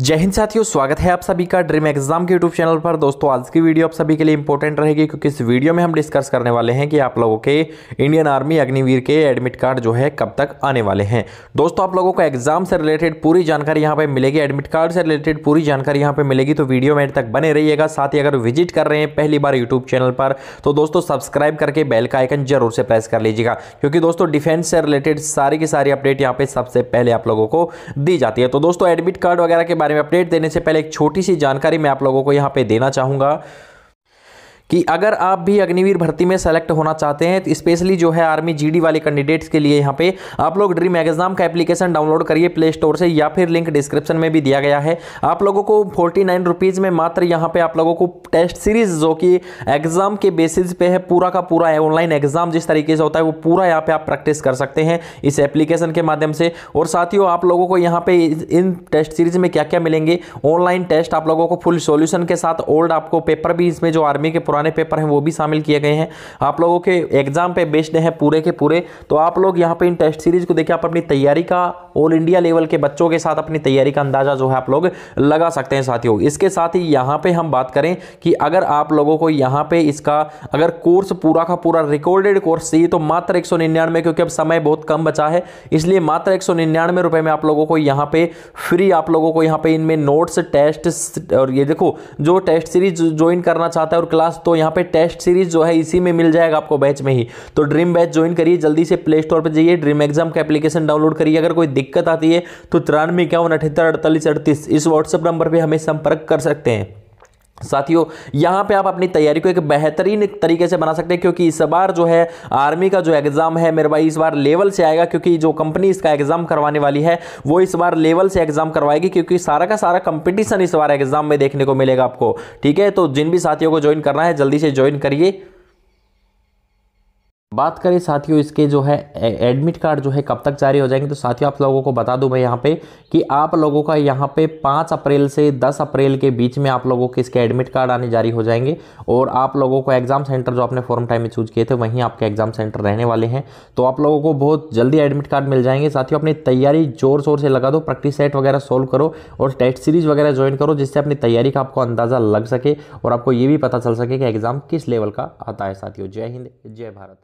जय हिंद साथियों स्वागत है आप सभी का ड्रीम एग्जाम के यूट्यूब चैनल पर दोस्तों आज की वीडियो आप सभी के लिए इंपॉर्टेंट रहेगी क्योंकि इस वीडियो में हम डिस्कस करने वाले हैं कि आप लोगों के इंडियन आर्मी अग्निवीर के एडमिट कार्ड जो है कब तक आने वाले हैं दोस्तों आप लोगों को एग्जाम से रिलेटेड पूरी जानकारी यहाँ पर मिलेगी एडमिट कार्ड से रिलेटेड पूरी जानकारी यहाँ पर मिलेगी तो वीडियो में तक बने रहिएगा साथ ही अगर विजिट कर रहे हैं पहली बार यूट्यूब चैनल पर तो दोस्तों सब्सक्राइब करके बेल का आइकन जरूर से प्रेस कर लीजिएगा क्योंकि दोस्तों डिफेंस से रिलेटेड सारी की सारी अपडेट यहाँ पर सबसे पहले आप लोगों को दी जाती है तो दोस्तों एडमिट कार्ड वगैरह के बारे में अपडेट देने से पहले एक छोटी सी जानकारी मैं आप लोगों को यहाँ पे देना चाहूँगा कि अगर आप भी अग्निवीर भर्ती में सेलेक्ट होना चाहते हैं तो स्पेशली जो है आर्मी जीडी वाले कैंडिडेट्स के लिए यहाँ पे आप लोग ड्रीम एग्जाम का एप्लीकेशन डाउनलोड करिए प्ले स्टोर से या फिर लिंक डिस्क्रिप्शन में भी दिया गया है आप लोगों को फोर्टी नाइन रुपीज़ में मात्र यहाँ पे आप लोगों को टेस्ट सीरीज जो कि एग्जाम के बेसिस पे है पूरा का पूरा है ऑनलाइन एग्जाम जिस तरीके से होता है वो पूरा यहाँ पे आप प्रैक्टिस कर सकते हैं इस एप्लीकेशन के माध्यम से और साथियों आप लोगों को यहाँ पे इन टेस्ट सीरीज में क्या क्या मिलेंगे ऑनलाइन टेस्ट आप लोगों को फुल सोल्यूशन के साथ ओल्ड आपको पेपर भी इसमें जो आर्मी के पुराने पेपर हैं वो भी शामिल किए गए हैं आप लोगों के एग्जाम पे बेस्ड हैं पूरे के पूरे तो आप लोग यहाँ पे इन टेस्ट सीरीज को देखिए आप अपनी तैयारी का ऑल इंडिया लेवल के बच्चों के साथ अपनी तैयारी का अंदाजा जो है आप लोग लगा सकते हैं साथियों इसके साथ ही यहाँ पे हम बात करें कि अगर आप लोगों को यहाँ पे इसका अगर कोर्स पूरा का पूरा रिकॉर्डेड कोर्स चाहिए तो मात्र एक क्योंकि अब समय बहुत कम बचा है इसलिए मात्र एक रुपए में आप लोगों को यहाँ पे फ्री आप लोगों को यहाँ पे इनमें नोट्स टेस्ट और ये देखो जो टेस्ट सीरीज ज्वाइन करना चाहता है और क्लास तो यहाँ पे टेस्ट सीरीज जो है इसी में मिल जाएगा आपको बैच में ही तो ड्रीम बैच ज्वाइन करिए जल्दी से प्ले स्टोर पर जाइए ड्रीम एग्जाम का एप्लीकेशन डाउनलोड करिए अगर कोई दिक्कत आती है तो तिरानवे इक्यावन अठहत्तर अड़तालीस अड़तीस इस व्हाट्सअप नंबर पर हमें संपर्क कर सकते हैं साथियों यहाँ पे आप अपनी तैयारी को एक बेहतरीन तरीके से बना सकते हैं क्योंकि इस बार जो है आर्मी का जो एग्ज़ाम है मेरे भाई इस बार लेवल से आएगा क्योंकि जो कंपनी इसका एग्ज़ाम करवाने वाली है वो इस बार लेवल से एग्ज़ाम करवाएगी क्योंकि सारा का सारा कंपटीशन इस बार एग्ज़ाम में देखने को मिलेगा आपको ठीक है तो जिन भी साथियों को ज्वाइन करना है जल्दी से ज्वाइन करिए बात करें साथियों इसके जो है एडमिट कार्ड जो है कब तक जारी हो जाएंगे तो साथियों आप लोगों को बता दूं मैं यहाँ पे कि आप लोगों का यहाँ पे 5 अप्रैल से 10 अप्रैल के बीच में आप लोगों के इसके एडमिट कार्ड आने जारी हो जाएंगे और आप लोगों को एग्जाम सेंटर जो आपने फॉर्म टाइम में चूज किए थे वहीं आपके एग्जाम सेंटर रहने वाले हैं तो आप लोगों को बहुत जल्दी एडमिट कार्ड मिल जाएंगे साथियों अपनी तैयारी जोर शोर से लगा दो प्रैक्टिस सेट वगैरह सोल्व करो और टेस्ट सीरीज वगैरह ज्वाइन करो जिससे अपनी तैयारी का आपको अंदाजा लग सके और आपको ये भी पता चल सके कि एग्जाम किस लेवल का आता है साथियों जय हिंद जय भारत